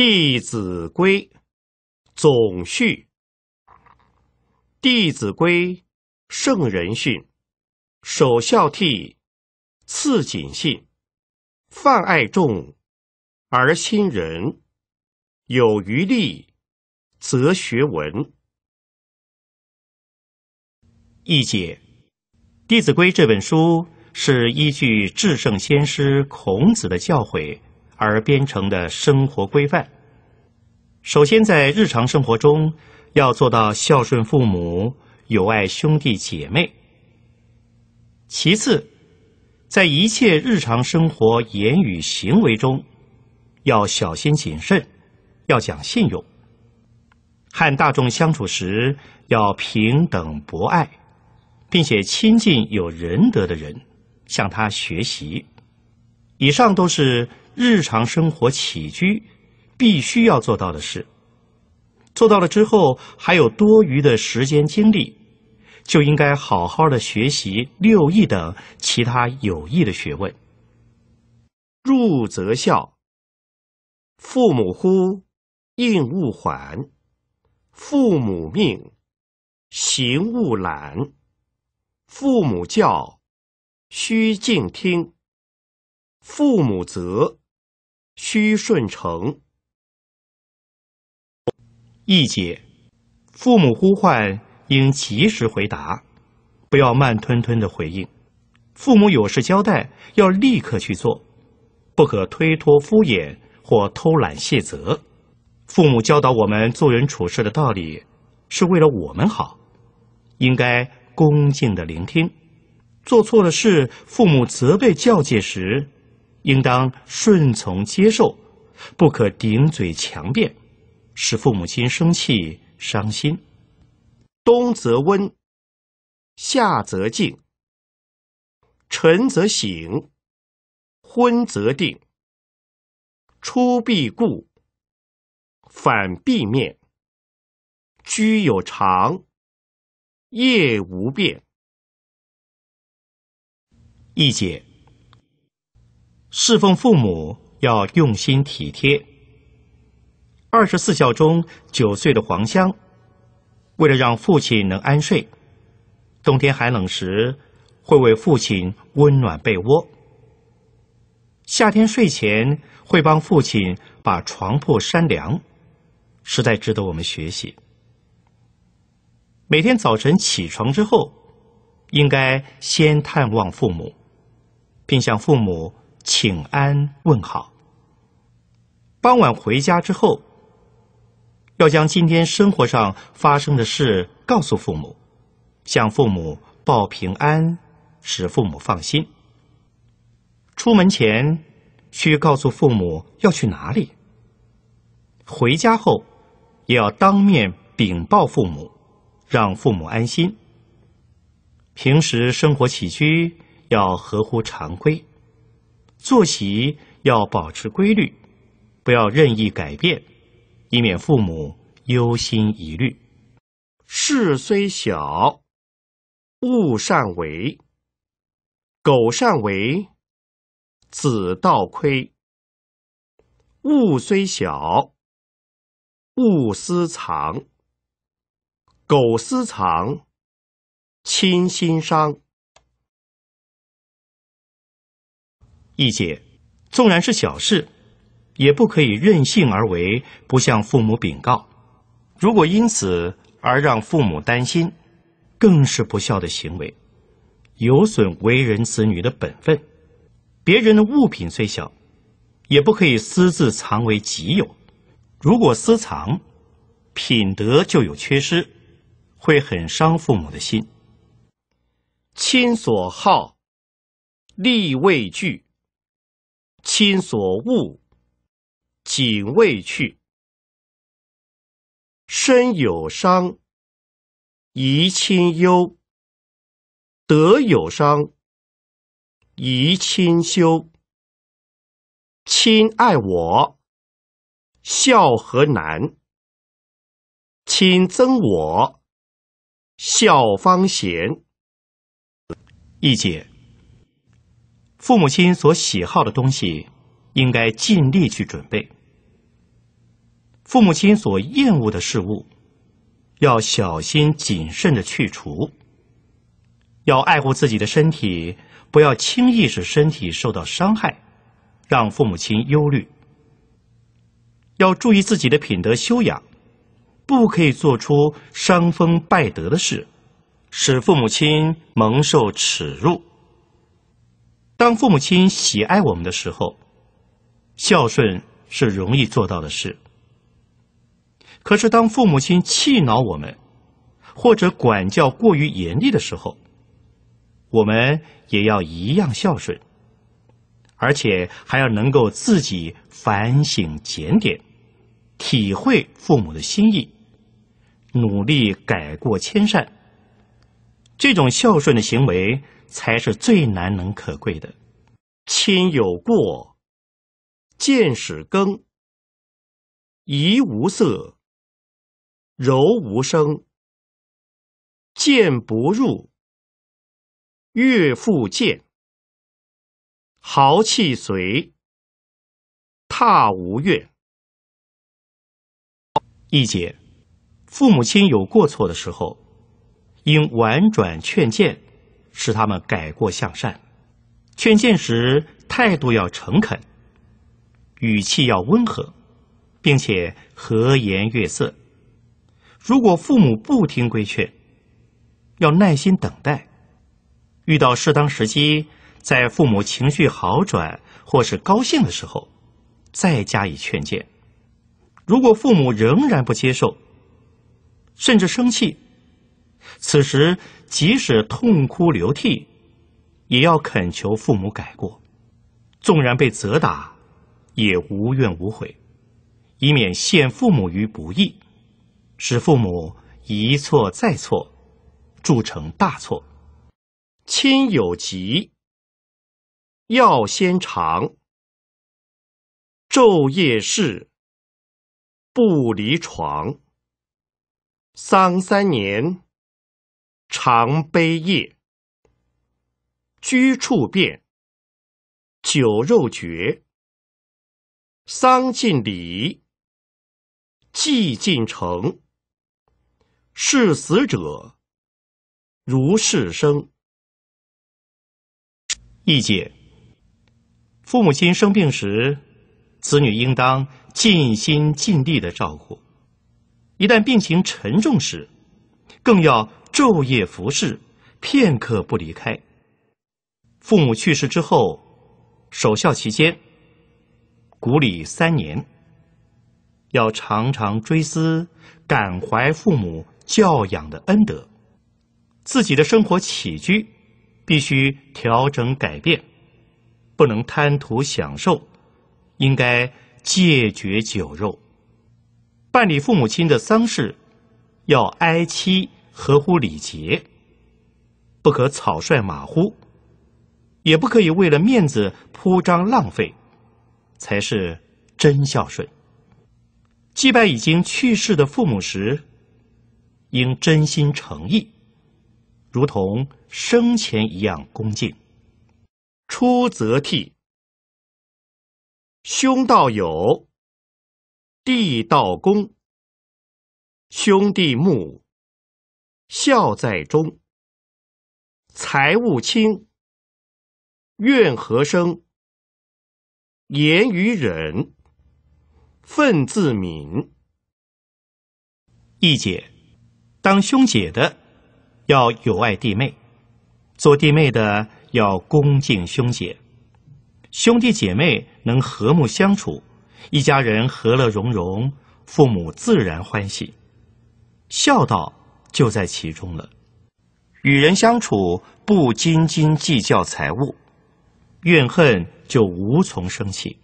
《弟子规》总序，《弟子规》，圣人训，首孝悌，次谨信，泛爱众，而亲仁，有余力，则学文。一解，《弟子规》这本书是依据至圣先师孔子的教诲。而编成的生活规范。首先，在日常生活中要做到孝顺父母、友爱兄弟姐妹。其次，在一切日常生活、言语行为中，要小心谨慎，要讲信用。和大众相处时，要平等博爱，并且亲近有仁德的人，向他学习。以上都是。日常生活起居必须要做到的事，做到了之后还有多余的时间精力，就应该好好的学习六艺等其他有益的学问。入则孝，父母呼，应勿缓；父母命，行勿懒；父母教，须敬听；父母责。须顺承。一解：父母呼唤应及时回答，不要慢吞吞的回应；父母有事交代要立刻去做，不可推脱敷衍或偷懒卸责。父母教导我们做人处事的道理，是为了我们好，应该恭敬的聆听。做错了事，父母责备教诫时。应当顺从接受，不可顶嘴强辩，使父母亲生气伤心。冬则温，夏则静，晨则省，昏则定。出必固，反必面。居有常，业无变。一解。侍奉父母要用心体贴。二十四孝中，九岁的黄香，为了让父亲能安睡，冬天寒冷时会为父亲温暖被窝；夏天睡前会帮父亲把床铺扇凉，实在值得我们学习。每天早晨起床之后，应该先探望父母，并向父母。请安问好。傍晚回家之后，要将今天生活上发生的事告诉父母，向父母报平安，使父母放心。出门前，需告诉父母要去哪里。回家后，也要当面禀报父母，让父母安心。平时生活起居要合乎常规。作息要保持规律，不要任意改变，以免父母忧心疑虑。事虽小，勿擅为；苟擅为，子道亏。物虽小，勿私藏；苟私藏，亲心伤。一姐，纵然是小事，也不可以任性而为，不向父母禀告。如果因此而让父母担心，更是不孝的行为，有损为人子女的本分。别人的物品虽小，也不可以私自藏为己有。如果私藏，品德就有缺失，会很伤父母的心。亲所好，力未具。亲所恶，谨为去。身有伤，贻亲忧；德有伤，贻亲羞。亲爱我，孝何难；亲憎我，孝方贤。一解。父母亲所喜好的东西，应该尽力去准备；父母亲所厌恶的事物，要小心谨慎的去除。要爱护自己的身体，不要轻易使身体受到伤害，让父母亲忧虑。要注意自己的品德修养，不可以做出伤风败德的事，使父母亲蒙受耻辱。当父母亲喜爱我们的时候，孝顺是容易做到的事。可是，当父母亲气恼我们，或者管教过于严厉的时候，我们也要一样孝顺，而且还要能够自己反省、检点，体会父母的心意，努力改过迁善。这种孝顺的行为。才是最难能可贵的。亲有过，谏使更；怡无色，柔无声。谏不入，悦复谏。豪气随，踏无怨。一节，父母亲有过错的时候，应婉转劝谏。使他们改过向善，劝谏时态度要诚恳，语气要温和，并且和颜悦色。如果父母不听规劝，要耐心等待，遇到适当时机，在父母情绪好转或是高兴的时候，再加以劝谏。如果父母仍然不接受，甚至生气。此时，即使痛哭流涕，也要恳求父母改过；纵然被责打，也无怨无悔，以免陷父母于不义，使父母一错再错，铸成大错。亲有疾，药先尝；昼夜侍，不离床。丧三年。常悲咽，居处变，酒肉绝，丧尽礼，祭尽诚，视死者如事生。意解：父母亲生病时，子女应当尽心尽力的照顾；一旦病情沉重时，更要。昼夜服侍，片刻不离开。父母去世之后，守孝期间，古礼三年，要常常追思、感怀父母教养的恩德。自己的生活起居，必须调整改变，不能贪图享受，应该戒绝酒肉。办理父母亲的丧事，要哀戚。合乎礼节，不可草率马虎，也不可以为了面子铺张浪费，才是真孝顺。祭拜已经去世的父母时，应真心诚意，如同生前一样恭敬。出则悌，兄道友，弟道恭，兄弟睦。孝在中，财物轻，怨何生？言语忍，忿自泯。义姐，当兄姐的要友爱弟妹，做弟妹的要恭敬兄姐。兄弟姐妹能和睦相处，一家人和乐融融，父母自然欢喜。孝道。就在其中了。与人相处不斤斤计较财物，怨恨就无从生起。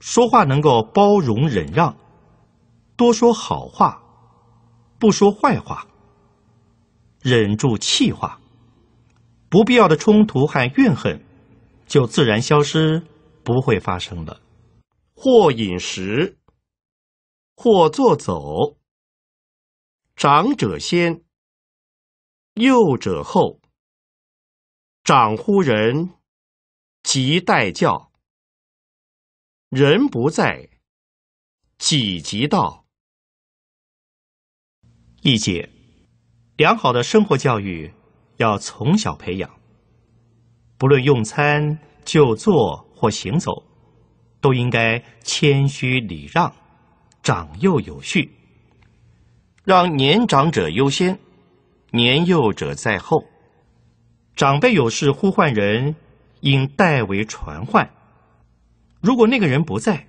说话能够包容忍让，多说好话，不说坏话，忍住气话，不必要的冲突和怨恨就自然消失，不会发生了。或饮食，或坐走。长者先，幼者后。长乎人，即待教。人不在，己即道。一节，良好的生活教育要从小培养。不论用餐、就坐或行走，都应该谦虚礼让，长幼有序。让年长者优先，年幼者在后。长辈有事呼唤人，应代为传唤。如果那个人不在，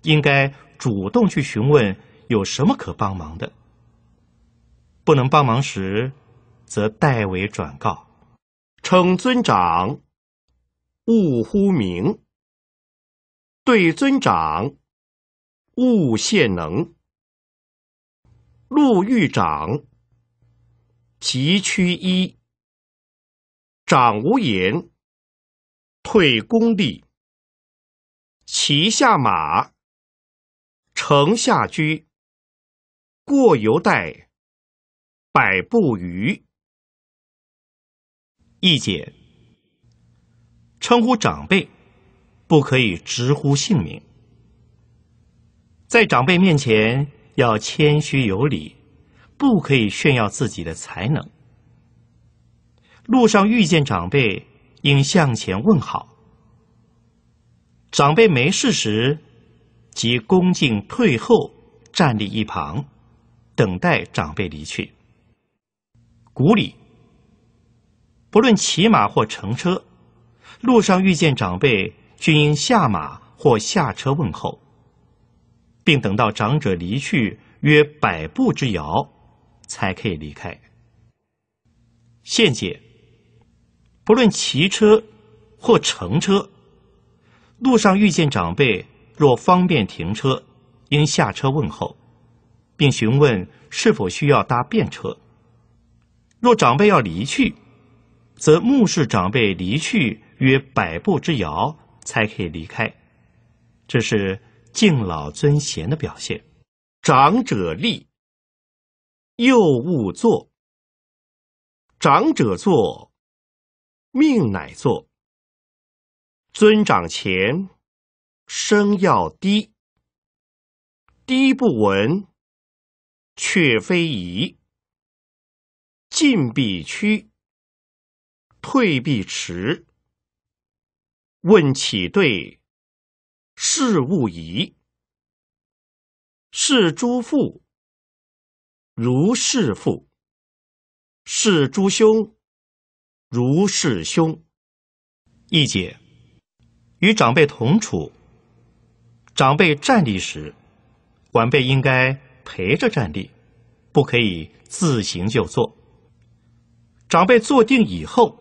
应该主动去询问有什么可帮忙的。不能帮忙时，则代为转告。称尊长，勿呼名；对尊长，勿谢能。路遇长，即趋揖；长无言，退恭立。骑下马，乘下驹，过犹待百步余。意解：称呼长辈，不可以直呼姓名，在长辈面前。要谦虚有礼，不可以炫耀自己的才能。路上遇见长辈，应向前问好；长辈没事时，即恭敬退后，站立一旁，等待长辈离去。古礼，不论骑马或乘车，路上遇见长辈，均应下马或下车问候。并等到长者离去约百步之遥，才可以离开。现解，不论骑车或乘车，路上遇见长辈，若方便停车，应下车问候，并询问是否需要搭便车。若长辈要离去，则目视长辈离去约百步之遥，才可以离开。这是。敬老尊贤的表现，长者立，幼勿坐；长者坐，命乃坐。尊长前，声要低；低不闻，却非宜。进必趋，退必迟。问起对。事勿疑，事诸父如事父，事诸兄如事兄。一解：与长辈同处，长辈站立时，晚辈应该陪着站立，不可以自行就坐。长辈坐定以后，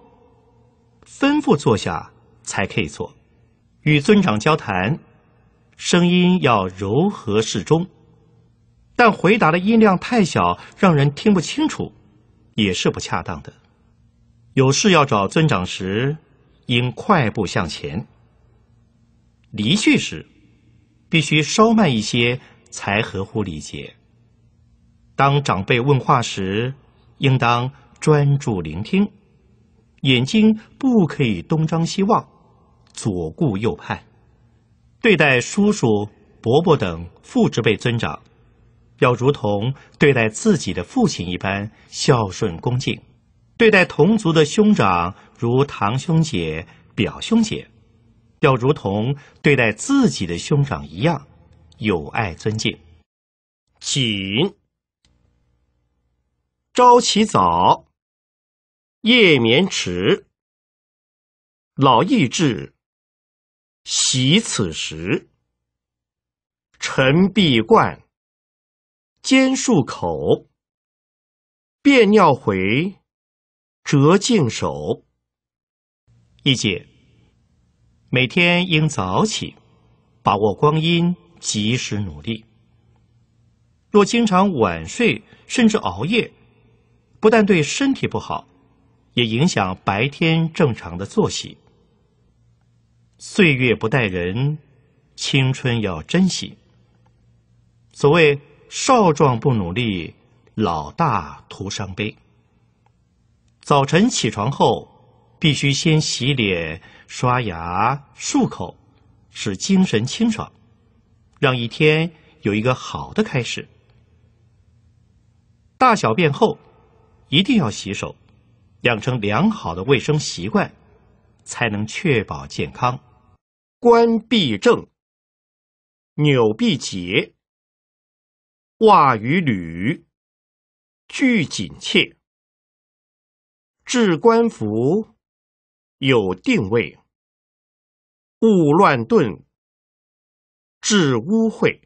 吩咐坐下才可以坐。与尊长交谈。声音要柔和适中，但回答的音量太小，让人听不清楚，也是不恰当的。有事要找尊长时，应快步向前；离去时，必须稍慢一些，才合乎礼节。当长辈问话时，应当专注聆听，眼睛不可以东张西望、左顾右盼。对待叔叔、伯伯等父之辈尊长，要如同对待自己的父亲一般孝顺恭敬；对待同族的兄长，如堂兄姐、表兄姐，要如同对待自己的兄长一样友爱尊敬。谨，朝起早，夜眠迟，老易至。习此时，晨必冠，兼漱口。便尿回，折净手。一解：每天应早起，把握光阴，及时努力。若经常晚睡，甚至熬夜，不但对身体不好，也影响白天正常的作息。岁月不待人，青春要珍惜。所谓少壮不努力，老大徒伤悲。早晨起床后，必须先洗脸、刷牙、漱口，使精神清爽，让一天有一个好的开始。大小便后，一定要洗手，养成良好的卫生习惯，才能确保健康。冠必正，纽必结，袜与履俱紧切。置冠服，有定位，勿乱顿，致污秽。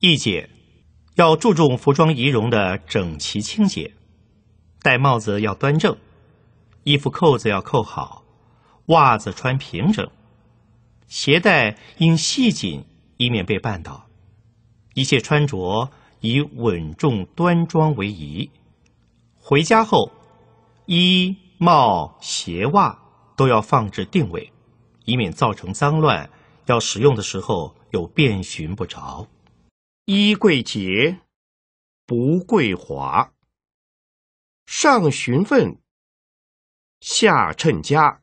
一解：要注重服装仪容的整齐清洁，戴帽子要端正，衣服扣子要扣好，袜子穿平整。鞋带应系紧，以免被绊倒。一切穿着以稳重端庄为宜。回家后，衣帽鞋袜都要放置定位，以免造成脏乱。要使用的时候又遍寻不着。衣贵洁，不贵华。上循分，下称家。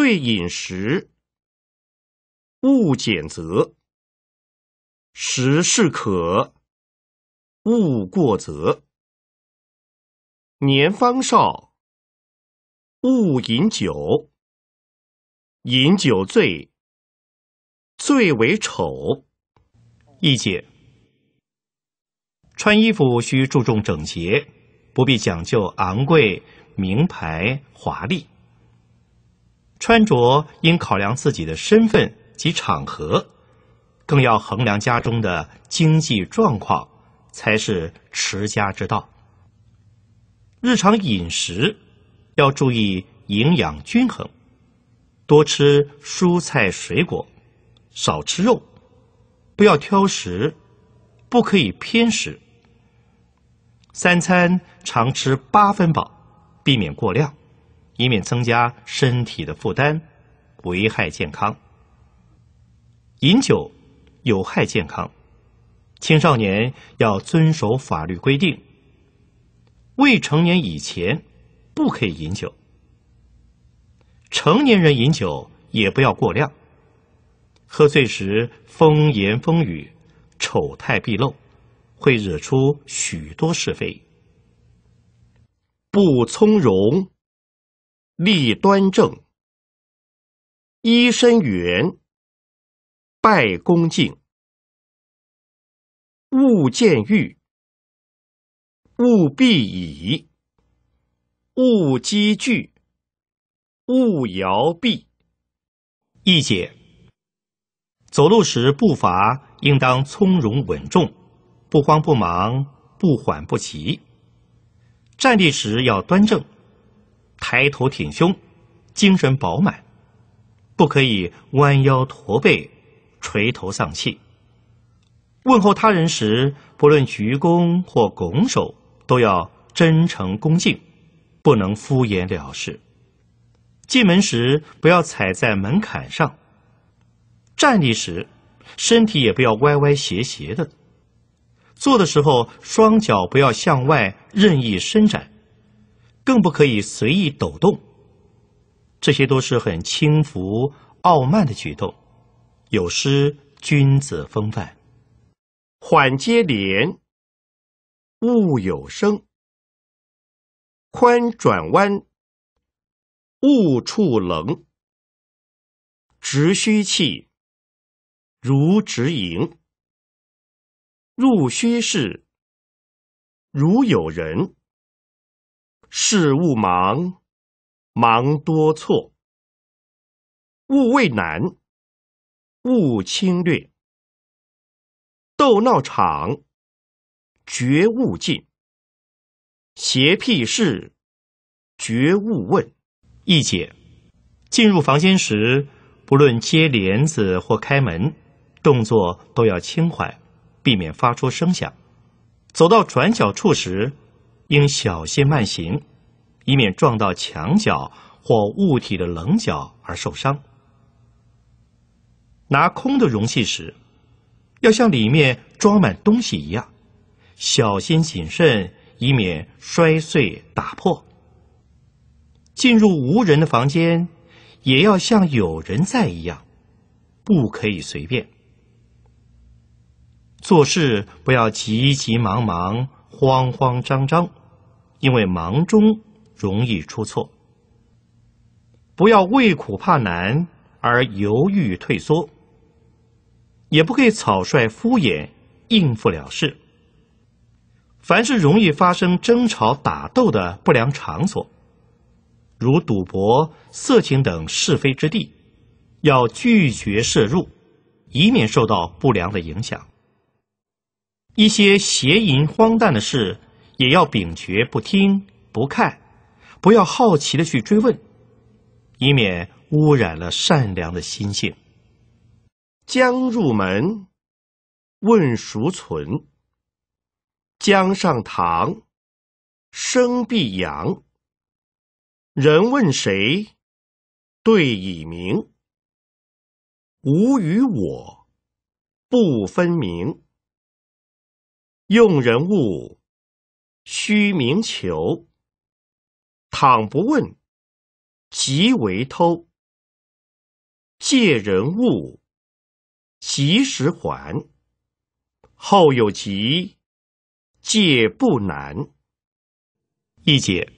对饮食，勿拣择；食适可，勿过则。年方少，勿饮酒。饮酒醉，最为丑。译解：穿衣服需注重整洁，不必讲究昂贵、名牌、华丽。穿着应考量自己的身份及场合，更要衡量家中的经济状况，才是持家之道。日常饮食要注意营养均衡，多吃蔬菜水果，少吃肉，不要挑食，不可以偏食。三餐常吃八分饱，避免过量。以免增加身体的负担，危害健康。饮酒有害健康，青少年要遵守法律规定，未成年以前不可以饮酒。成年人饮酒也不要过量，喝醉时风言风语，丑态毕露，会惹出许多是非。不从容。立端正，揖身圆，拜恭敬。勿见欲，勿避倚，勿积聚，勿摇臂。一解：走路时步伐应当从容稳重，不慌不忙，不缓不急；站立时要端正。抬头挺胸，精神饱满；不可以弯腰驼背、垂头丧气。问候他人时，不论鞠躬或拱手，都要真诚恭敬，不能敷衍了事。进门时不要踩在门槛上；站立时，身体也不要歪歪斜斜的；坐的时候，双脚不要向外任意伸展。更不可以随意抖动，这些都是很轻浮、傲慢的举动，有失君子风范。缓接连，勿有声；宽转弯，勿触棱；直虚气，如直盈；入虚室，如有人。事勿忙，忙多错。勿畏难，勿轻略。斗闹场，绝勿进。邪僻事，绝勿问。一解：进入房间时，不论接帘子或开门，动作都要轻缓，避免发出声响。走到转角处时。应小心慢行，以免撞到墙角或物体的棱角而受伤。拿空的容器时，要像里面装满东西一样，小心谨慎，以免摔碎打破。进入无人的房间，也要像有人在一样，不可以随便。做事不要急急忙忙、慌慌张张。因为忙中容易出错，不要为苦怕难而犹豫退缩，也不可以草率敷衍应付了事。凡是容易发生争吵打斗的不良场所，如赌博、色情等是非之地，要拒绝涉入，以免受到不良的影响。一些邪淫荒诞的事。也要秉觉，不听不看，不要好奇的去追问，以免污染了善良的心性。将入门，问孰存？江上堂，声必扬。人问谁？对以明。吾与我，不分明。用人物。须明求，倘不问，即为偷。借人物，及时还。后有急，借不难。一解：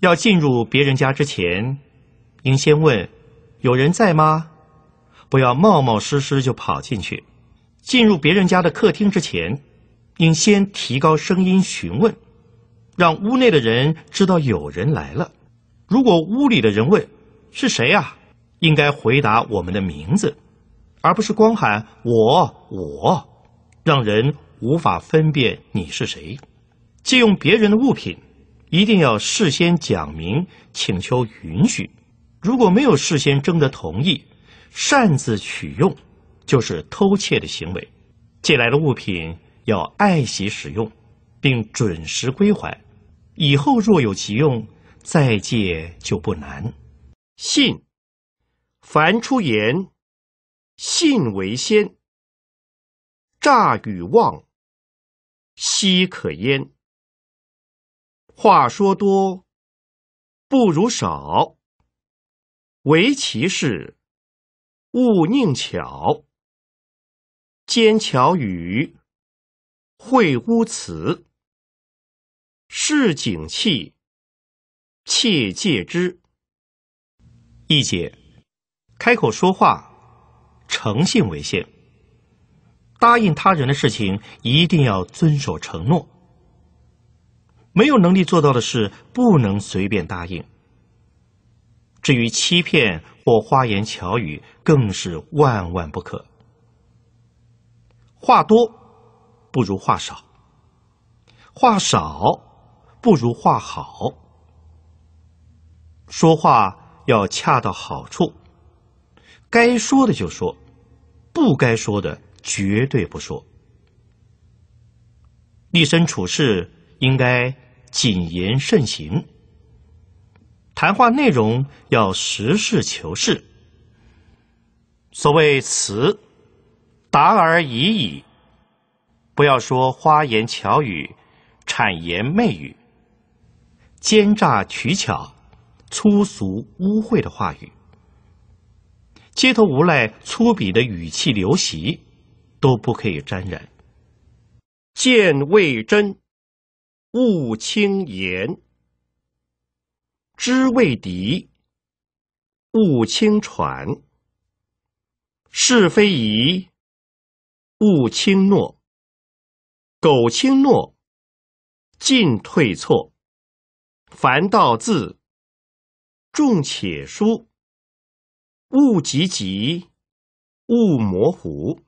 要进入别人家之前，应先问有人在吗？不要冒冒失失就跑进去。进入别人家的客厅之前，应先提高声音询问。让屋内的人知道有人来了。如果屋里的人问是谁呀，应该回答我们的名字，而不是光喊我我，让人无法分辨你是谁。借用别人的物品，一定要事先讲明请求允许。如果没有事先征得同意，擅自取用，就是偷窃的行为。借来的物品要爱惜使用，并准时归还。以后若有急用，再借就不难。信，凡出言，信为先。诈与妄，奚可焉？话说多，不如少。唯其事，勿佞巧。奸巧语，秽污词。市井气，切戒之。一节，开口说话，诚信为先。答应他人的事情，一定要遵守承诺。没有能力做到的事，不能随便答应。至于欺骗或花言巧语，更是万万不可。话多不如话少，话少。不如话好，说话要恰到好处，该说的就说，不该说的绝对不说。立身处世应该谨言慎行，谈话内容要实事求是。所谓“辞达而已矣”，不要说花言巧语、谄言媚语。奸诈取巧、粗俗污秽的话语，街头无赖粗鄙的语气流习，都不可以沾染。见未真，勿轻言；知未敌，勿轻传。是非疑，勿轻诺。苟轻诺，进退错。凡道字，重且疏。勿急急，勿模糊。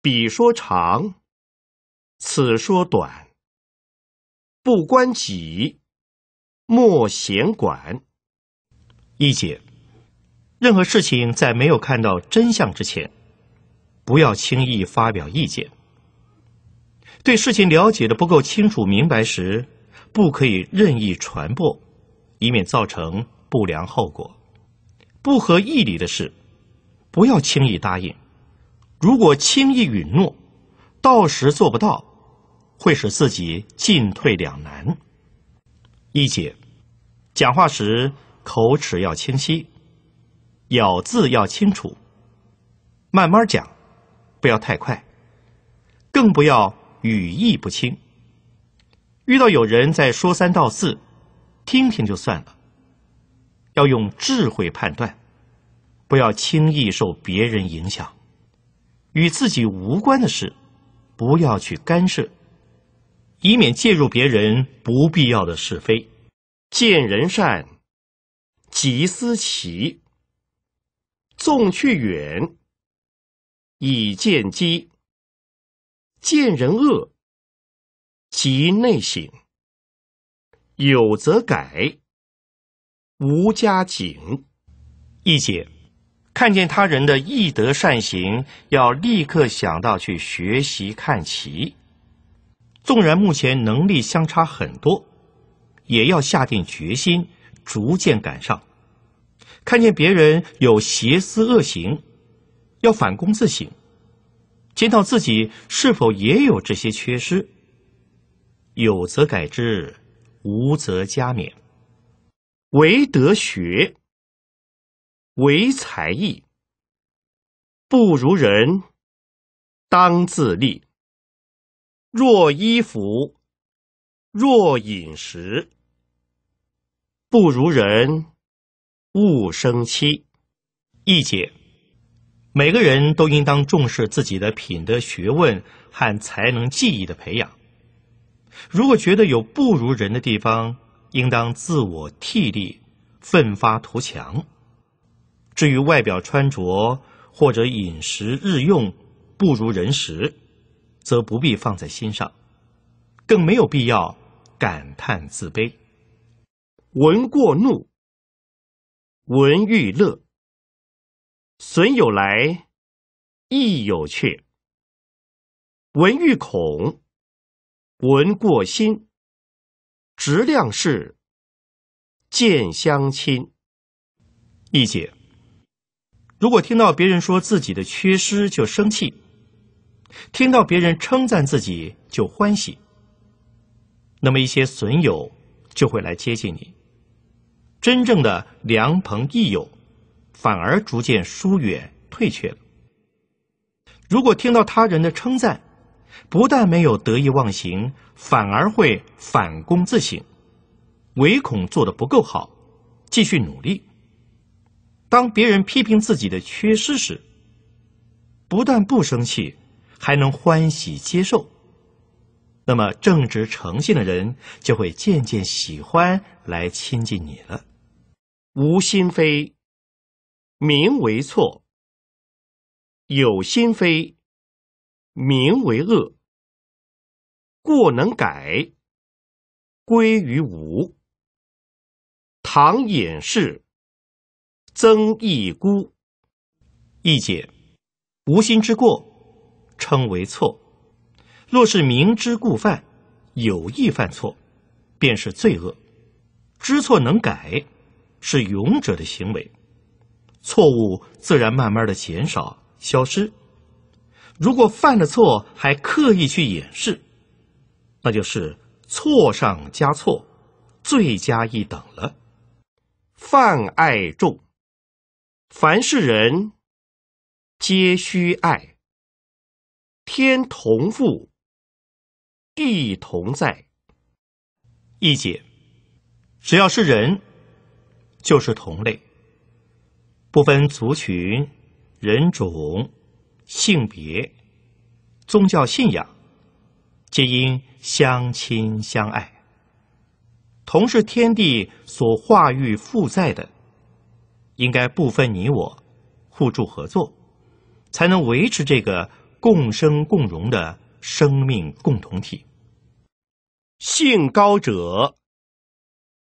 彼说长，此说短，不关己，莫闲管。一解，任何事情在没有看到真相之前，不要轻易发表意见。对事情了解的不够清楚明白时。不可以任意传播，以免造成不良后果。不合义理的事，不要轻易答应。如果轻易允诺，到时做不到，会使自己进退两难。一节，讲话时口齿要清晰，咬字要清楚，慢慢讲，不要太快，更不要语义不清。遇到有人在说三道四，听听就算了。要用智慧判断，不要轻易受别人影响。与自己无关的事，不要去干涉，以免介入别人不必要的是非。见人善，即思齐；纵去远，以见机。见人恶。即内省，有则改，无加警。一解：看见他人的易德善行，要立刻想到去学习看齐；纵然目前能力相差很多，也要下定决心，逐渐赶上。看见别人有邪思恶行，要反躬自省，检讨自己是否也有这些缺失。有则改之，无则加勉。唯德学，唯才艺，不如人，当自砺。若衣服，若饮食，不如人，勿生戚。意解：每个人都应当重视自己的品德、学问和才能、技艺的培养。如果觉得有不如人的地方，应当自我替力，奋发图强。至于外表穿着或者饮食日用不如人时，则不必放在心上，更没有必要感叹自卑。闻过怒，闻欲乐，损有来，益有去。闻欲恐。闻过心，直量事，见相亲。一解：如果听到别人说自己的缺失就生气，听到别人称赞自己就欢喜，那么一些损友就会来接近你，真正的良朋益友反而逐渐疏远退却了。如果听到他人的称赞，不但没有得意忘形，反而会反躬自省，唯恐做得不够好，继续努力。当别人批评自己的缺失时，不但不生气，还能欢喜接受。那么正直诚信的人就会渐渐喜欢来亲近你了。无心非，名为错；有心非。名为恶，过能改，归于无。唐寅是曾益孤。译解：无心之过称为错，若是明知故犯、有意犯错，便是罪恶。知错能改，是勇者的行为。错误自然慢慢的减少、消失。如果犯了错还刻意去掩饰，那就是错上加错，罪加一等了。泛爱众，凡是人，皆须爱。天同覆，地同在。意解：只要是人，就是同类，不分族群、人种。性别、宗教信仰，皆因相亲相爱，同是天地所化育负载的，应该不分你我，互助合作，才能维持这个共生共荣的生命共同体。性高者，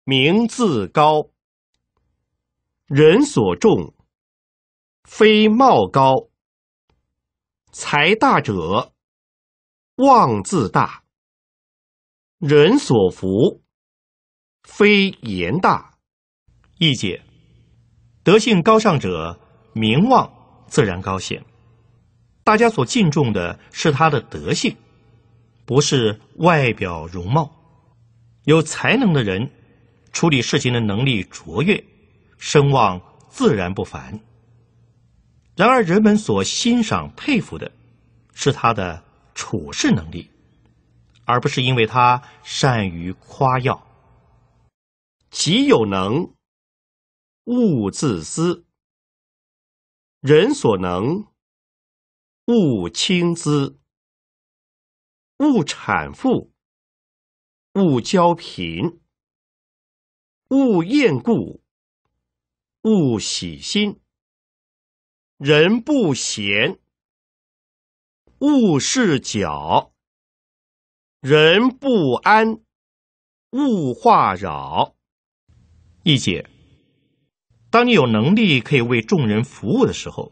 名自高；人所重，非貌高。财大者，旺自大；人所服，非言大。意解：德性高尚者，名望自然高显；大家所敬重的是他的德性，不是外表容貌。有才能的人，处理事情的能力卓越，声望自然不凡。然而，人们所欣赏、佩服的，是他的处事能力，而不是因为他善于夸耀。己有能，勿自私；人所能，勿轻訾；勿产富，勿骄贫；勿厌故，勿喜新。人不闲，勿事搅；人不安，勿话扰。一姐，当你有能力可以为众人服务的时候，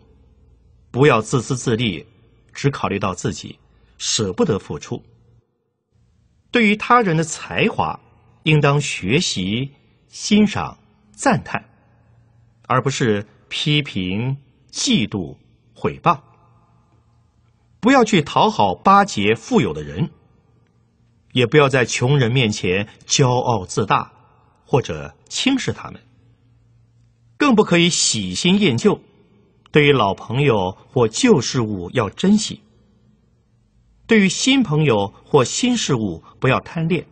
不要自私自利，只考虑到自己，舍不得付出。对于他人的才华，应当学习、欣赏、赞叹，而不是批评。嫉妒、毁谤，不要去讨好巴结富有的人，也不要在穷人面前骄傲自大或者轻视他们。更不可以喜新厌旧，对于老朋友或旧事物要珍惜；，对于新朋友或新事物不要贪恋。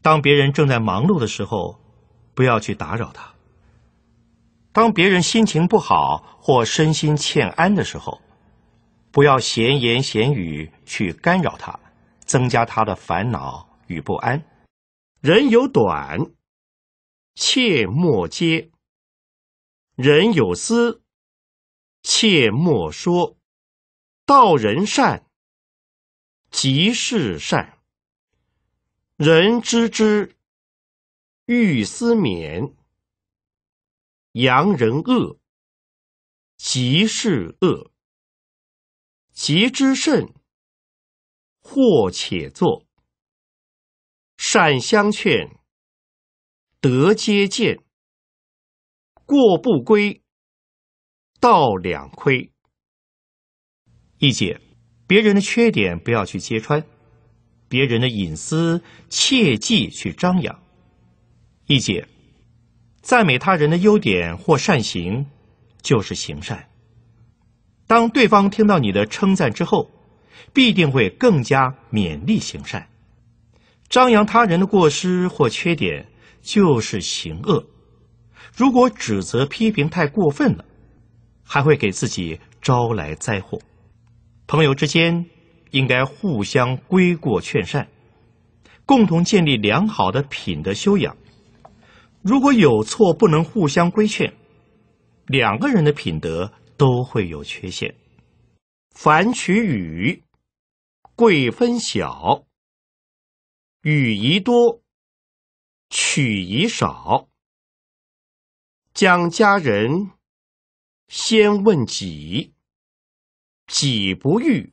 当别人正在忙碌的时候，不要去打扰他。当别人心情不好或身心欠安的时候，不要闲言闲语去干扰他，增加他的烦恼与不安。人有短，切莫揭；人有私，切莫说道。人善，即是善；人知之，欲思勉。扬人恶，即是恶；极之甚，或且作。善相劝，德皆见。过不归，道两亏。一解：别人的缺点不要去揭穿，别人的隐私切忌去张扬。一解。赞美他人的优点或善行，就是行善。当对方听到你的称赞之后，必定会更加勉励行善。张扬他人的过失或缺点，就是行恶。如果指责批评太过分了，还会给自己招来灾祸。朋友之间应该互相归过劝善，共同建立良好的品德修养。如果有错，不能互相规劝，两个人的品德都会有缺陷。凡取予，贵分晓；予宜多，取宜少。将家人，先问己；己不欲，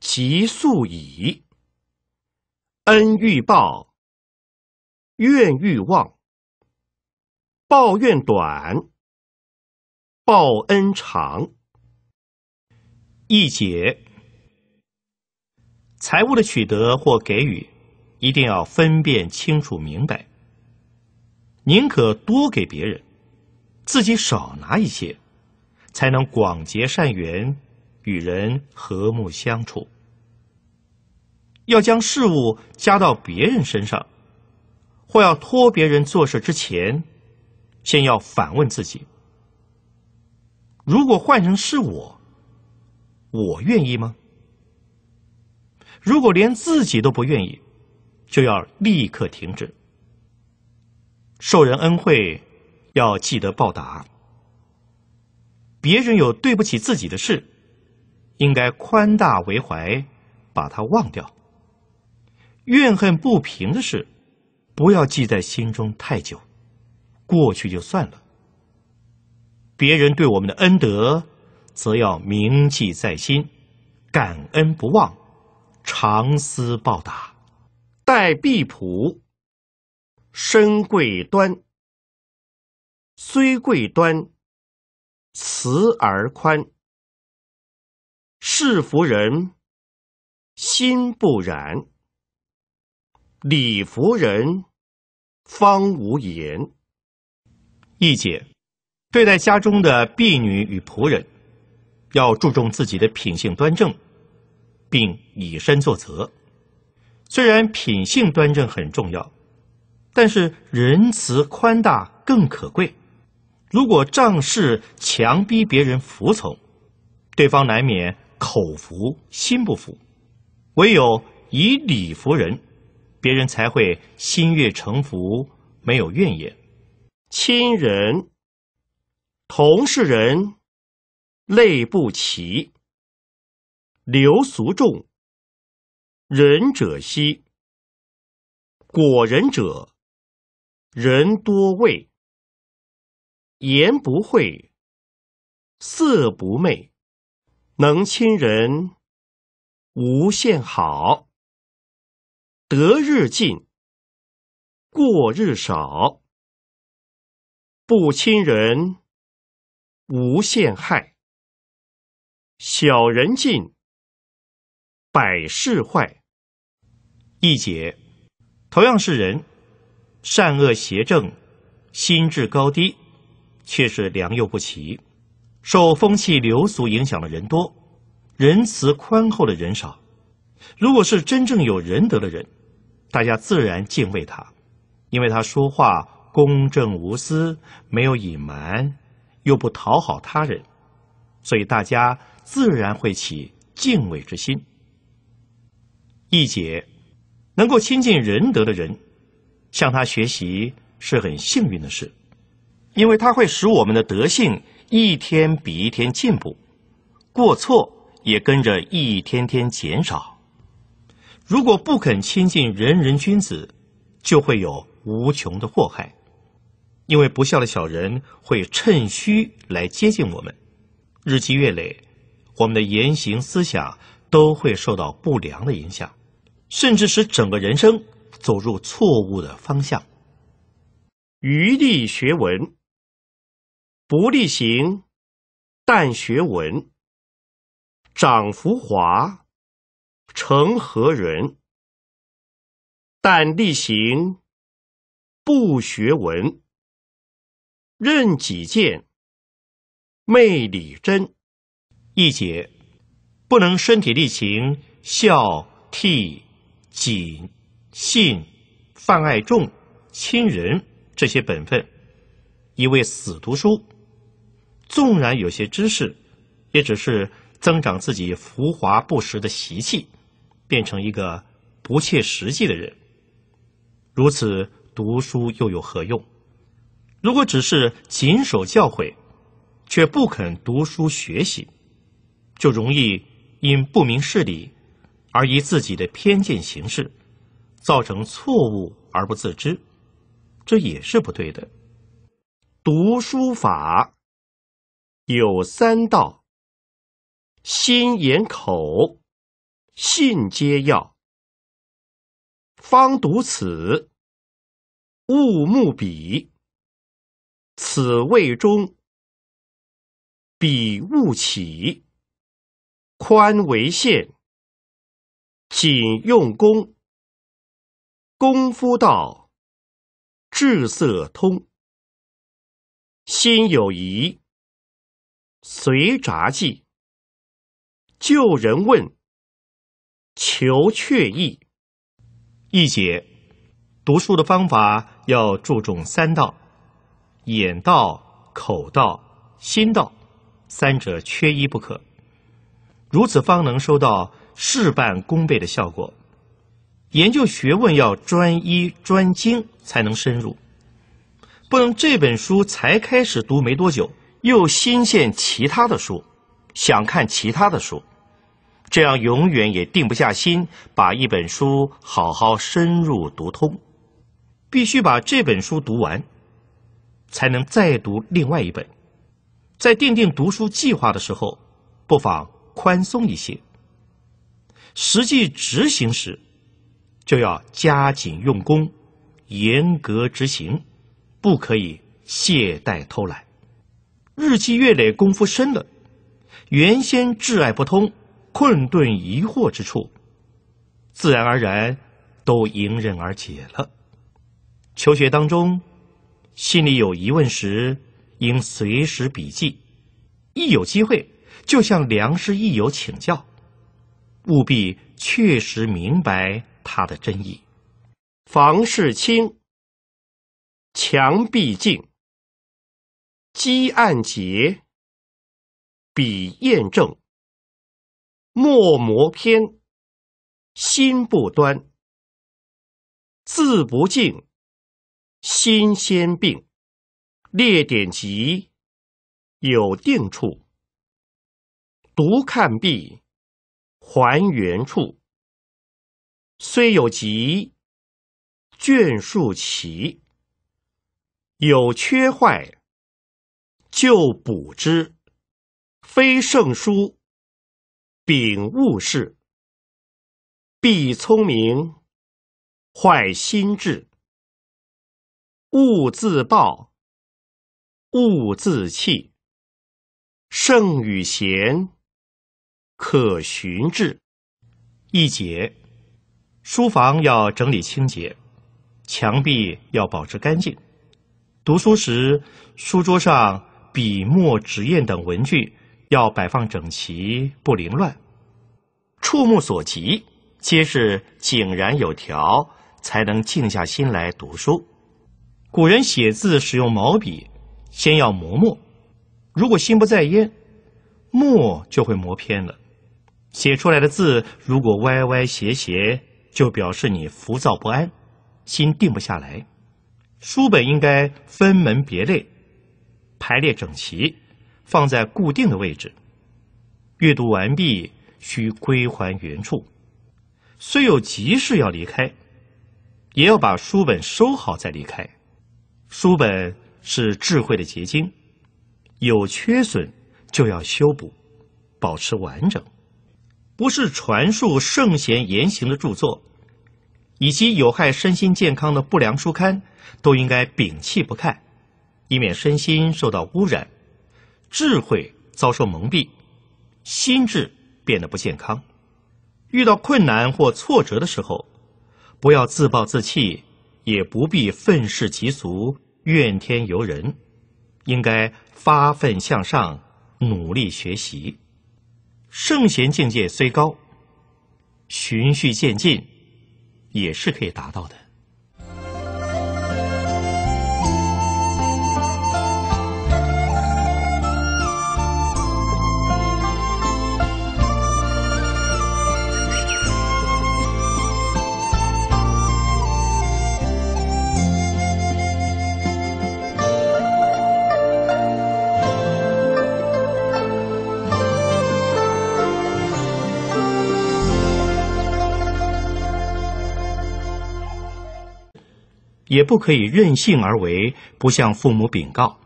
即速矣。恩欲报，怨欲忘。报怨短，报恩长。一解：财物的取得或给予，一定要分辨清楚明白。宁可多给别人，自己少拿一些，才能广结善缘，与人和睦相处。要将事物加到别人身上，或要托别人做事之前。先要反问自己：如果换成是我，我愿意吗？如果连自己都不愿意，就要立刻停止。受人恩惠，要记得报答。别人有对不起自己的事，应该宽大为怀，把它忘掉。怨恨不平的事，不要记在心中太久。过去就算了，别人对我们的恩德，则要铭记在心，感恩不忘，常思报答。待必朴，身贵端；虽贵端，慈而宽。事服人心不染，礼服人方无言。一姐，对待家中的婢女与仆人，要注重自己的品性端正，并以身作则。虽然品性端正很重要，但是仁慈宽大更可贵。如果仗势强逼别人服从，对方难免口服心不服。唯有以理服人，别人才会心悦诚服，没有怨言。亲人同是人，类不齐。流俗众，仁者稀。果仁者，人多畏。言不讳，色不昧，能亲人，无限好。得日进，过日少。不亲人，无限害；小人近，百事坏。一解，同样是人，善恶邪正，心智高低，却是良莠不齐。受风气流俗影响的人多，仁慈宽厚的人少。如果是真正有仁德的人，大家自然敬畏他，因为他说话。公正无私，没有隐瞒，又不讨好他人，所以大家自然会起敬畏之心。一解，能够亲近仁德的人，向他学习是很幸运的事，因为他会使我们的德性一天比一天进步，过错也跟着一天天减少。如果不肯亲近仁人君子，就会有无穷的祸害。因为不孝的小人会趁虚来接近我们，日积月累，我们的言行思想都会受到不良的影响，甚至使整个人生走入错误的方向。余力学文，不力行，但学文，长浮华，成何人？但力行，不学文。任己见，昧理真，一解不能身体力行孝悌谨信，泛爱众，亲人这些本分，一味死读书，纵然有些知识，也只是增长自己浮华不实的习气，变成一个不切实际的人。如此读书又有何用？如果只是谨守教诲，却不肯读书学习，就容易因不明事理而以自己的偏见行事，造成错误而不自知，这也是不对的。读书法有三到：心、眼、口，信皆要。方读此，勿慕彼。此谓中，彼勿起；宽为限，谨用功。功夫到，至色通。心有疑，随札记。旧人问，求却意。一节读书的方法要注重三道。眼到、口到、心到，三者缺一不可。如此方能收到事半功倍的效果。研究学问要专一专精，才能深入。不能这本书才开始读没多久，又新现其他的书，想看其他的书，这样永远也定不下心，把一本书好好深入读通。必须把这本书读完。才能再读另外一本。在定定读书计划的时候，不妨宽松一些；实际执行时，就要加紧用功，严格执行，不可以懈怠偷懒。日积月累，功夫深了，原先挚爱不通、困顿疑惑之处，自然而然都迎刃而解了。求学当中。心里有疑问时，应随时笔记；一有机会，就向良师益友请教，务必确实明白他的真意。房事清，墙壁净，积案结，笔验证，墨磨偏，心不端，字不静。心先病，列典籍有定处。读看毕，还原处。虽有急，卷束齐。有缺坏，就补之。非圣书，秉物事。必聪明，坏心智。勿自暴，勿自弃。圣与贤，可循致。一节，书房要整理清洁，墙壁要保持干净。读书时，书桌上笔墨纸砚等文具要摆放整齐，不凌乱。触目所及，皆是井然有条，才能静下心来读书。古人写字使用毛笔，先要磨墨。如果心不在焉，墨就会磨偏了。写出来的字如果歪歪斜斜，就表示你浮躁不安，心定不下来。书本应该分门别类，排列整齐，放在固定的位置。阅读完毕，需归还原处。虽有急事要离开，也要把书本收好再离开。书本是智慧的结晶，有缺损就要修补，保持完整。不是传述圣贤言行的著作，以及有害身心健康的不良书刊，都应该摒弃不看，以免身心受到污染，智慧遭受蒙蔽，心智变得不健康。遇到困难或挫折的时候，不要自暴自弃，也不必愤世嫉俗。怨天尤人，应该发奋向上，努力学习。圣贤境界虽高，循序渐进，也是可以达到的。也不可以任性而为，不向父母禀告。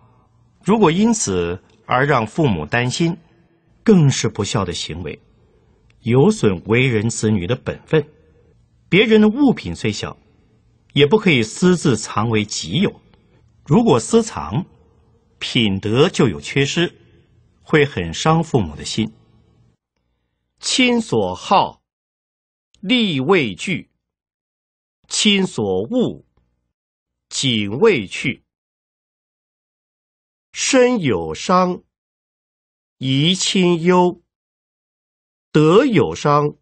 如果因此而让父母担心，更是不孝的行为，有损为人子女的本分。别人的物品虽小，也不可以私自藏为己有。如果私藏，品德就有缺失，会很伤父母的心。亲所好，力未具；亲所恶，警未去，身有伤，贻亲忧；德有伤，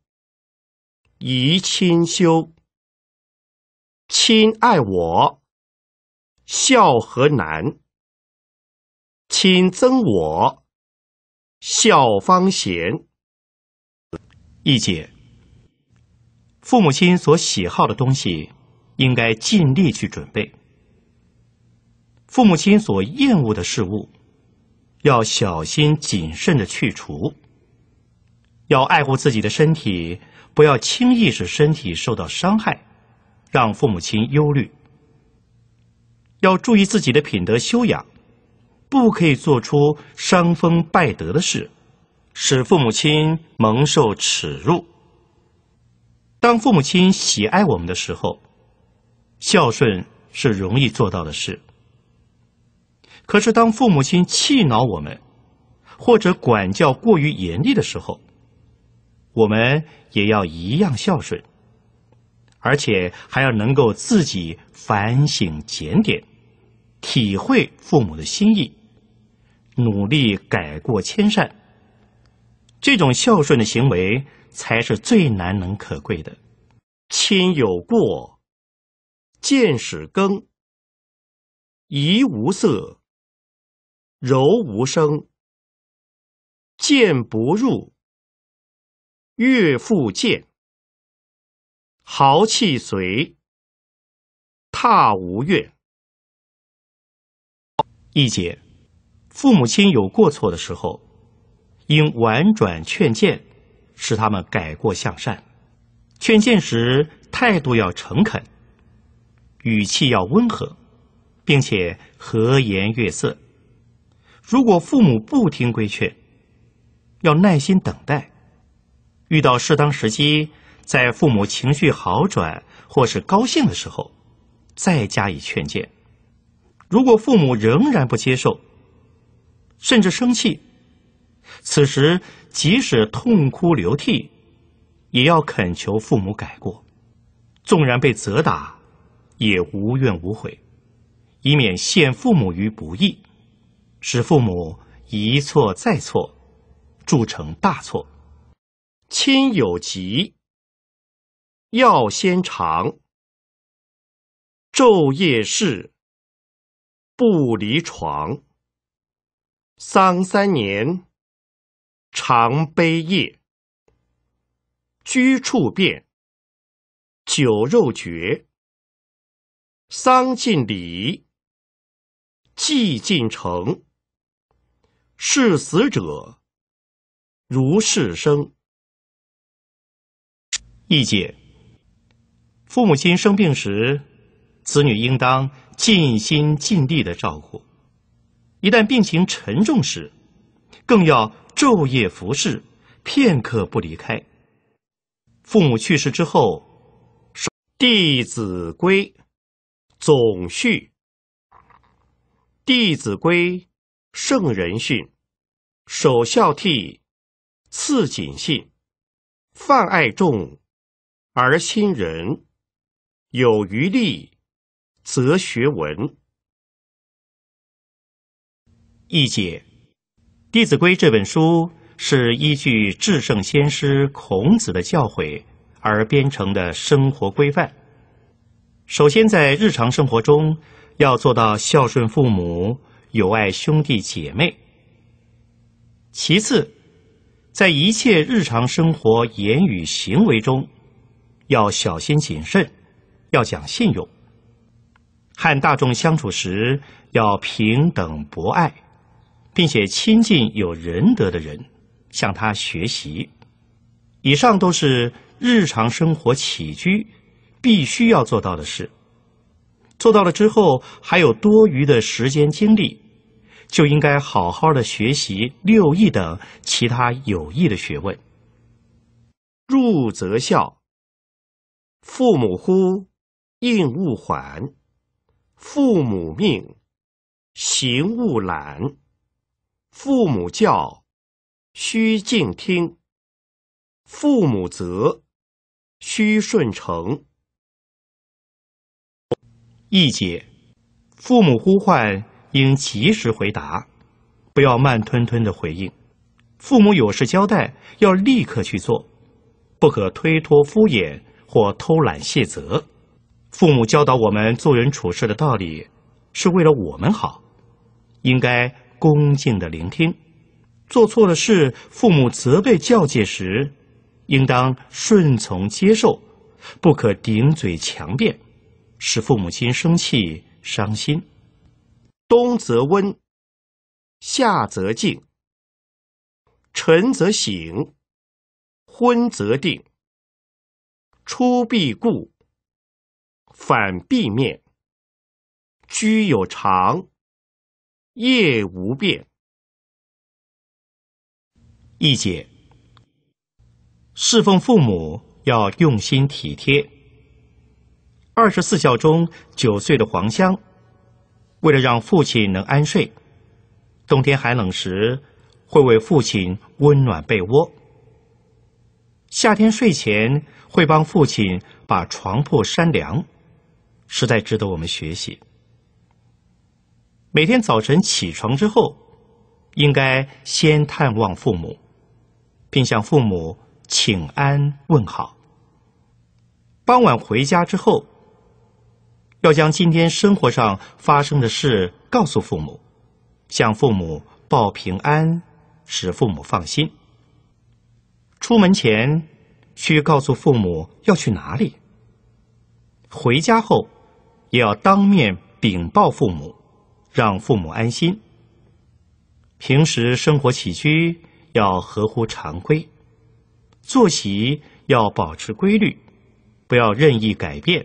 贻亲羞。亲爱我，孝何难；亲憎我，孝方贤。一解：父母亲所喜好的东西。应该尽力去准备，父母亲所厌恶的事物，要小心谨慎的去除；要爱护自己的身体，不要轻易使身体受到伤害，让父母亲忧虑。要注意自己的品德修养，不可以做出伤风败德的事，使父母亲蒙受耻辱。当父母亲喜爱我们的时候，孝顺是容易做到的事，可是当父母亲气恼我们，或者管教过于严厉的时候，我们也要一样孝顺，而且还要能够自己反省检点，体会父母的心意，努力改过迁善。这种孝顺的行为才是最难能可贵的。亲有过。见使更，怡无色，柔无声。见不入，悦复见，豪气随，踏无怨。一节，父母亲有过错的时候，应婉转劝谏，使他们改过向善。劝谏时态度要诚恳。语气要温和，并且和颜悦色。如果父母不听规劝，要耐心等待。遇到适当时机，在父母情绪好转或是高兴的时候，再加以劝谏。如果父母仍然不接受，甚至生气，此时即使痛哭流涕，也要恳求父母改过。纵然被责打。也无怨无悔，以免陷父母于不义，使父母一错再错，铸成大错。亲有疾，药先尝；昼夜侍，不离床。丧三年，常悲夜。居处变，酒肉绝。丧尽礼，祭尽诚，视死者如事生。意解：父母亲生病时，子女应当尽心尽力的照顾；一旦病情沉重时，更要昼夜服侍，片刻不离开。父母去世之后，《弟子规》。总叙：《弟子规》，圣人训，首孝悌，次谨信，泛爱众，而亲仁，有余力，则学文。一解：《弟子规》这本书是依据至圣先师孔子的教诲而编成的生活规范。首先，在日常生活中要做到孝顺父母、友爱兄弟姐妹。其次，在一切日常生活、言语行为中，要小心谨慎，要讲信用。和大众相处时，要平等博爱，并且亲近有仁德的人，向他学习。以上都是日常生活起居。必须要做到的事，做到了之后还有多余的时间精力，就应该好好的学习六艺等其他有益的学问。入则孝，父母呼，应勿缓；父母命，行勿懒；父母教，须敬听；父母责，须顺承。意解，父母呼唤应及时回答，不要慢吞吞的回应。父母有事交代，要立刻去做，不可推脱敷衍或偷懒卸责。父母教导我们做人处事的道理，是为了我们好，应该恭敬的聆听。做错了事，父母责备教诫时，应当顺从接受，不可顶嘴强辩。使父母亲生气、伤心。冬则温，夏则静，晨则省，昏则定。出必故，反必面。居有常，业无变。一解：侍奉父母要用心体贴。二十四孝中，九岁的黄香，为了让父亲能安睡，冬天寒冷时会为父亲温暖被窝；夏天睡前会帮父亲把床铺扇凉，实在值得我们学习。每天早晨起床之后，应该先探望父母，并向父母请安问好；傍晚回家之后。要将今天生活上发生的事告诉父母，向父母报平安，使父母放心。出门前，需告诉父母要去哪里。回家后，也要当面禀报父母，让父母安心。平时生活起居要合乎常规，作息要保持规律，不要任意改变。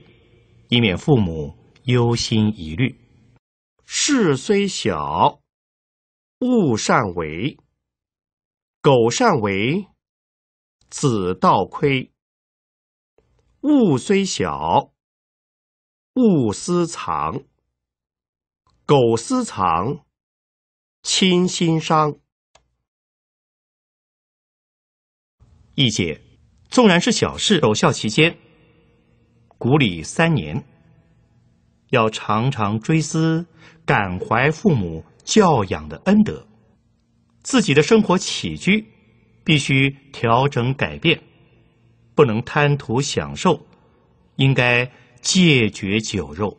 以免父母忧心疑虑。事虽小，勿擅为；苟擅为，子道亏。物虽小，勿私藏；苟私藏，亲心伤。一解：纵然是小事，偶效其间。古礼三年，要常常追思、感怀父母教养的恩德；自己的生活起居，必须调整改变，不能贪图享受，应该戒绝酒肉。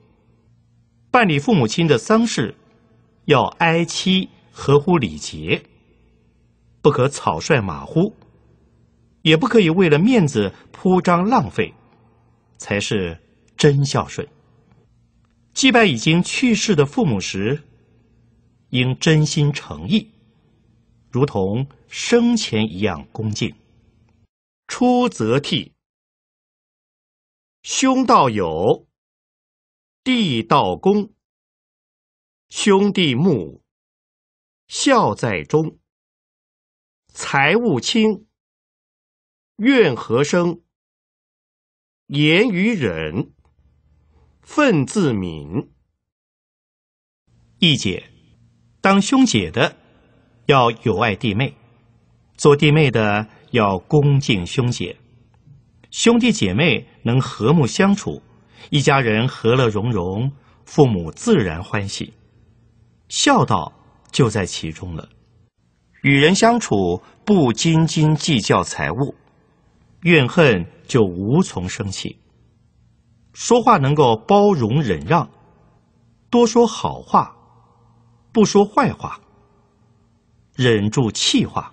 办理父母亲的丧事，要哀戚合乎礼节，不可草率马虎，也不可以为了面子铺张浪费。才是真孝顺。祭拜已经去世的父母时，应真心诚意，如同生前一样恭敬。出则悌，兄道友，弟道恭，兄弟睦，孝在中。财物轻，怨何生。严于忍，愤自泯。义姐，当兄姐的要友爱弟妹，做弟妹的要恭敬兄姐。兄弟姐妹能和睦相处，一家人和乐融融，父母自然欢喜，孝道就在其中了。与人相处不斤斤计较财物。怨恨就无从生起。说话能够包容忍让，多说好话，不说坏话，忍住气话，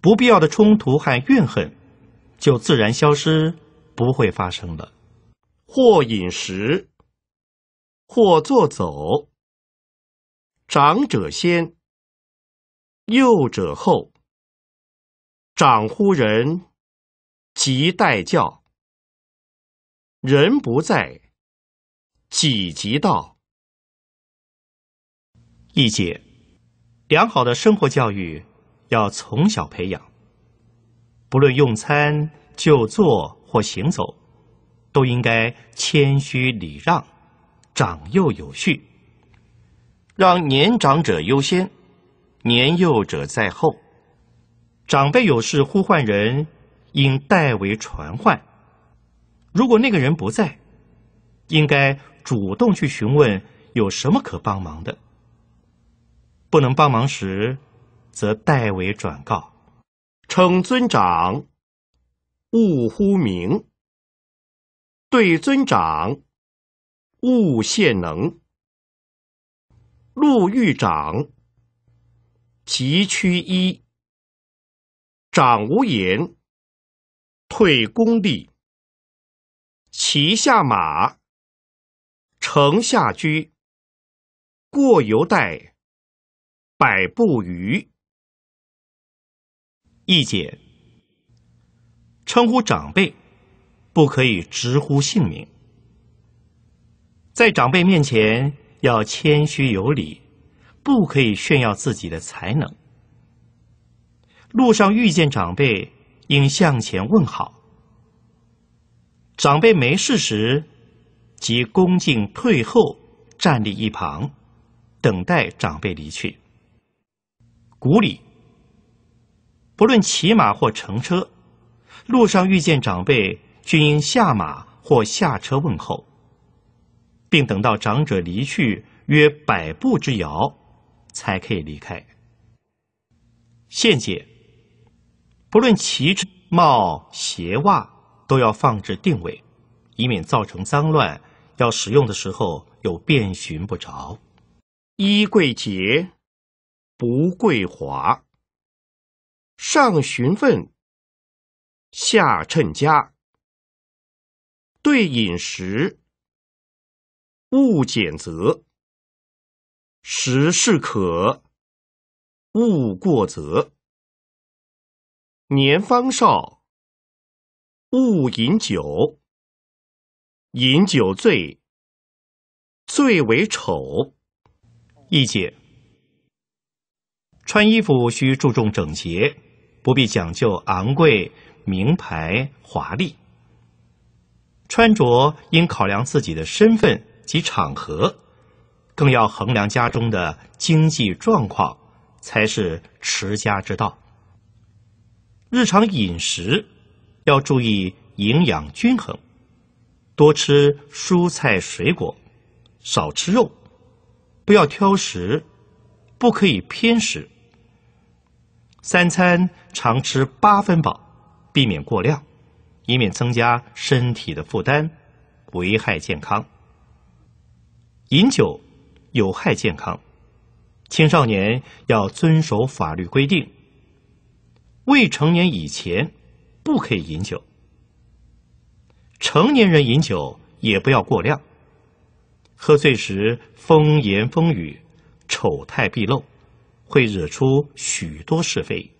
不必要的冲突和怨恨就自然消失，不会发生了。或饮食，或坐走，长者先，幼者后，长乎人。即待教，人不在，己即道。一解：良好的生活教育要从小培养。不论用餐、就坐或行走，都应该谦虚礼让，长幼有序，让年长者优先，年幼者在后。长辈有事呼唤人。应代为传唤。如果那个人不在，应该主动去询问有什么可帮忙的。不能帮忙时，则代为转告，称尊长，勿呼名；对尊长，勿谢能。路遇长，即趋揖；长无言。退工地，骑下马，乘下驹，过犹待百步余。译解：称呼长辈，不可以直呼姓名。在长辈面前要谦虚有礼，不可以炫耀自己的才能。路上遇见长辈。应向前问好，长辈没事时，即恭敬退后站立一旁，等待长辈离去。古礼，不论骑马或乘车，路上遇见长辈，均应下马或下车问候，并等到长者离去约百步之遥，才可以离开。现解。不论旗帽鞋袜，都要放置定位，以免造成脏乱。要使用的时候又遍寻不着。衣贵洁，不贵华。上循分，下称家。对饮食，勿拣择；食适可，勿过则。年方少，勿饮酒。饮酒醉，最为丑。译解：穿衣服需注重整洁，不必讲究昂贵、名牌、华丽。穿着应考量自己的身份及场合，更要衡量家中的经济状况，才是持家之道。日常饮食要注意营养均衡，多吃蔬菜水果，少吃肉，不要挑食，不可以偏食。三餐常吃八分饱，避免过量，以免增加身体的负担，危害健康。饮酒有害健康，青少年要遵守法律规定。未成年以前不可以饮酒，成年人饮酒也不要过量。喝醉时风言风语、丑态毕露，会惹出许多是非。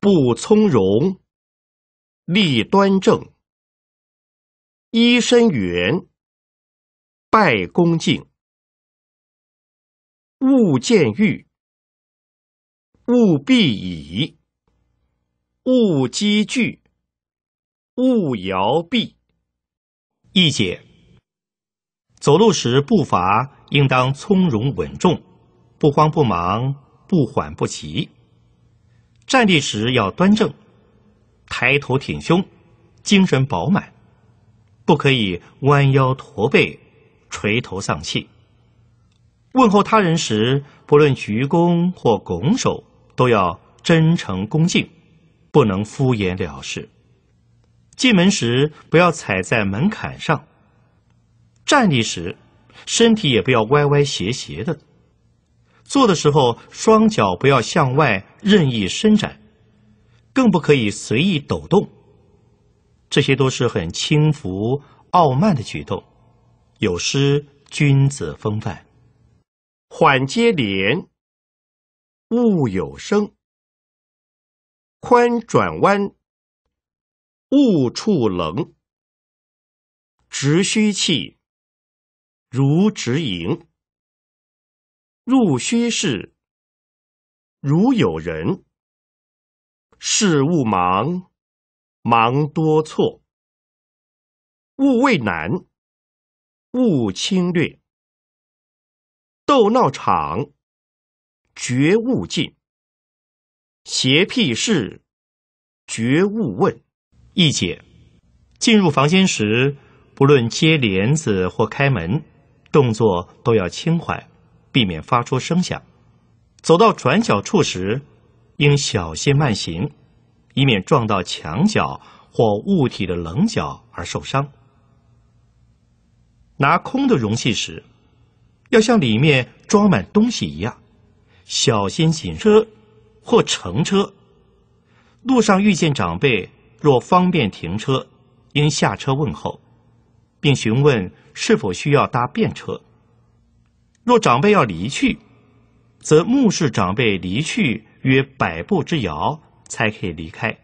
不从容，立端正，一生圆，拜恭敬，勿见欲。勿必矣，勿积聚，勿摇臂。一解：走路时步伐应当从容稳重，不慌不忙，不缓不急；站立时要端正，抬头挺胸，精神饱满，不可以弯腰驼背，垂头丧气。问候他人时，不论鞠躬或拱手。都要真诚恭敬，不能敷衍了事。进门时不要踩在门槛上，站立时身体也不要歪歪斜斜的。坐的时候双脚不要向外任意伸展，更不可以随意抖动。这些都是很轻浮傲慢的举动，有失君子风范。缓接连。勿有声，宽转弯；勿触棱，直虚气；如直盈，入虚室。如有人，事勿忙，忙多错；勿畏难，勿侵略；斗闹场。绝勿进。邪僻事，绝勿问。一解：进入房间时，不论接帘子或开门，动作都要轻缓，避免发出声响。走到转角处时，应小心慢行，以免撞到墙角或物体的棱角而受伤。拿空的容器时，要像里面装满东西一样。小心行车或乘车，路上遇见长辈，若方便停车，应下车问候，并询问是否需要搭便车。若长辈要离去，则目视长辈离去约百步之遥才可以离开，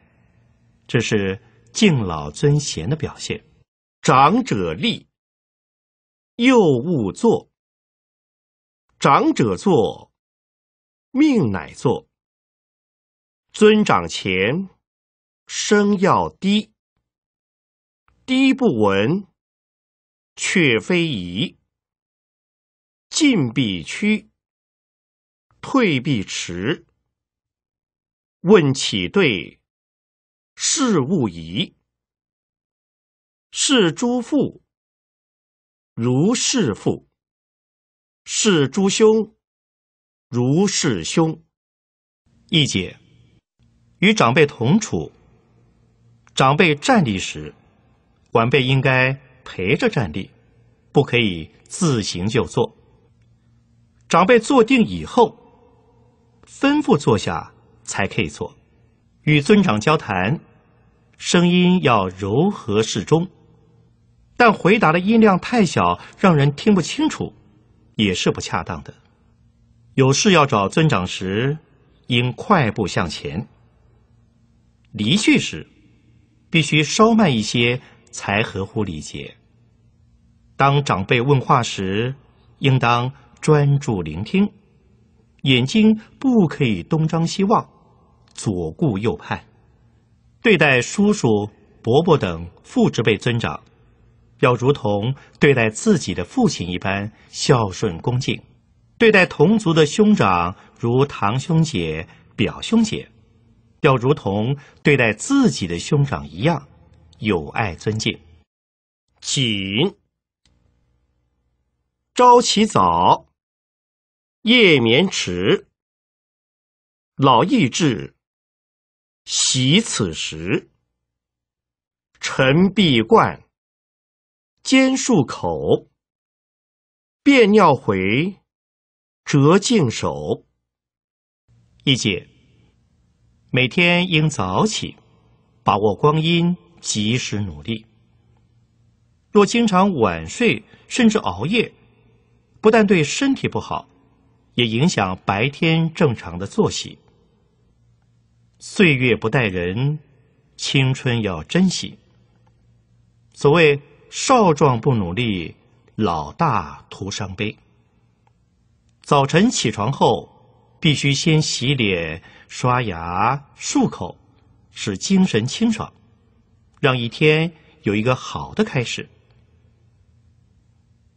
这是敬老尊贤的表现。长者立，幼勿坐；长者坐。命乃作，尊长前，声要低。低不闻，却非宜。进必趋，退必迟。问起对，事勿疑。是诸父，如是父；是诸兄。如是兄，一解，与长辈同处。长辈站立时，晚辈应该陪着站立，不可以自行就坐。长辈坐定以后，吩咐坐下才可以坐。与尊长交谈，声音要柔和适中，但回答的音量太小，让人听不清楚，也是不恰当的。有事要找尊长时，应快步向前；离去时，必须稍慢一些，才合乎礼节。当长辈问话时，应当专注聆听，眼睛不可以东张西望、左顾右盼。对待叔叔、伯伯等父之辈尊长，要如同对待自己的父亲一般孝顺恭敬。对待同族的兄长，如堂兄姐、表兄姐，要如同对待自己的兄长一样，友爱尊敬。锦，朝起早，夜眠迟，老易至，习此时。晨必盥，兼漱口，便尿回。折镜手。一戒，每天应早起，把握光阴，及时努力。若经常晚睡，甚至熬夜，不但对身体不好，也影响白天正常的作息。岁月不待人，青春要珍惜。所谓“少壮不努力，老大徒伤悲”。早晨起床后，必须先洗脸、刷牙、漱口，使精神清爽，让一天有一个好的开始。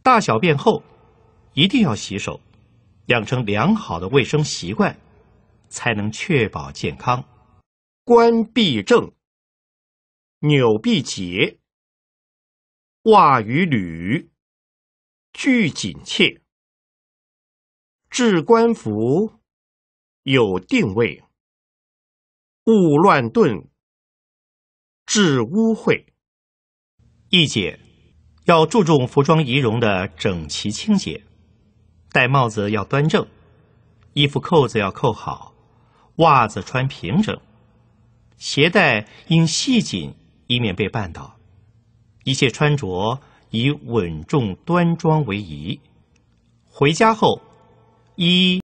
大小便后，一定要洗手，养成良好的卫生习惯，才能确保健康。冠必正，纽必结，袜与履俱紧切。置冠服有定位，勿乱顿治污秽。一解要注重服装仪容的整齐清洁，戴帽子要端正，衣服扣子要扣好，袜子穿平整，鞋带应系紧，以免被绊倒。一切穿着以稳重端庄为宜。回家后。一。